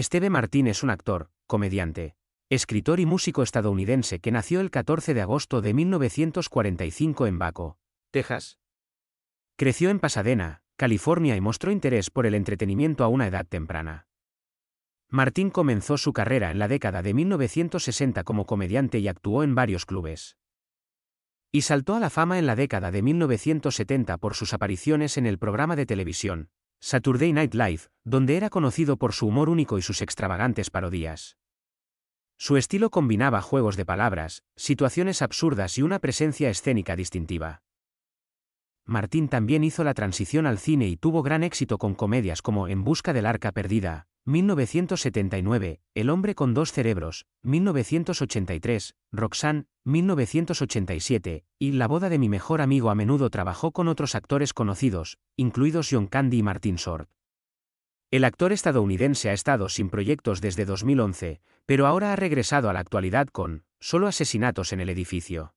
Esteve Martín es un actor, comediante, escritor y músico estadounidense que nació el 14 de agosto de 1945 en Baco, Texas. Creció en Pasadena, California y mostró interés por el entretenimiento a una edad temprana. Martín comenzó su carrera en la década de 1960 como comediante y actuó en varios clubes. Y saltó a la fama en la década de 1970 por sus apariciones en el programa de televisión, Saturday Night Live, donde era conocido por su humor único y sus extravagantes parodias. Su estilo combinaba juegos de palabras, situaciones absurdas y una presencia escénica distintiva. Martín también hizo la transición al cine y tuvo gran éxito con comedias como En busca del arca perdida, 1979, El hombre con dos cerebros, 1983, Roxanne, 1987, y la boda de mi mejor amigo a menudo trabajó con otros actores conocidos, incluidos John Candy y Martin Short. El actor estadounidense ha estado sin proyectos desde 2011, pero ahora ha regresado a la actualidad con Solo asesinatos en el edificio.